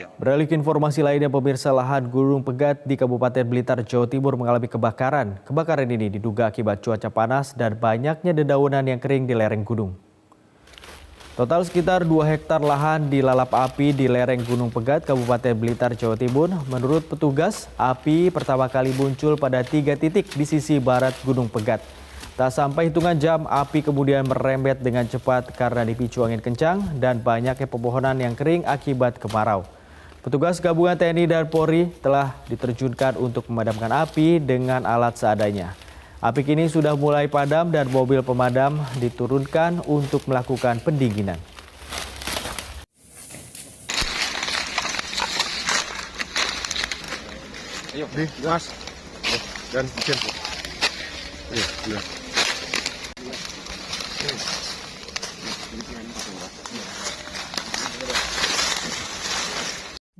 Ya. Beralih ke informasi lainnya, pemirsa lahan Gunung Pegat di Kabupaten Blitar, Jawa Timur mengalami kebakaran. Kebakaran ini diduga akibat cuaca panas dan banyaknya dedaunan yang kering di lereng gunung. Total sekitar 2 hektar lahan dilalap api di lereng Gunung Pegat, Kabupaten Blitar, Jawa Timur. Menurut petugas, api pertama kali muncul pada tiga titik di sisi barat Gunung Pegat. Tak sampai hitungan jam, api kemudian merembet dengan cepat karena dipicu angin kencang dan banyaknya pepohonan yang kering akibat kemarau. Petugas gabungan TNI dan Polri telah diterjunkan untuk memadamkan api dengan alat seadanya. Api kini sudah mulai padam dan mobil pemadam diturunkan untuk melakukan pendinginan. Ayo, di, mas. Dan bikin. Ayo, iya.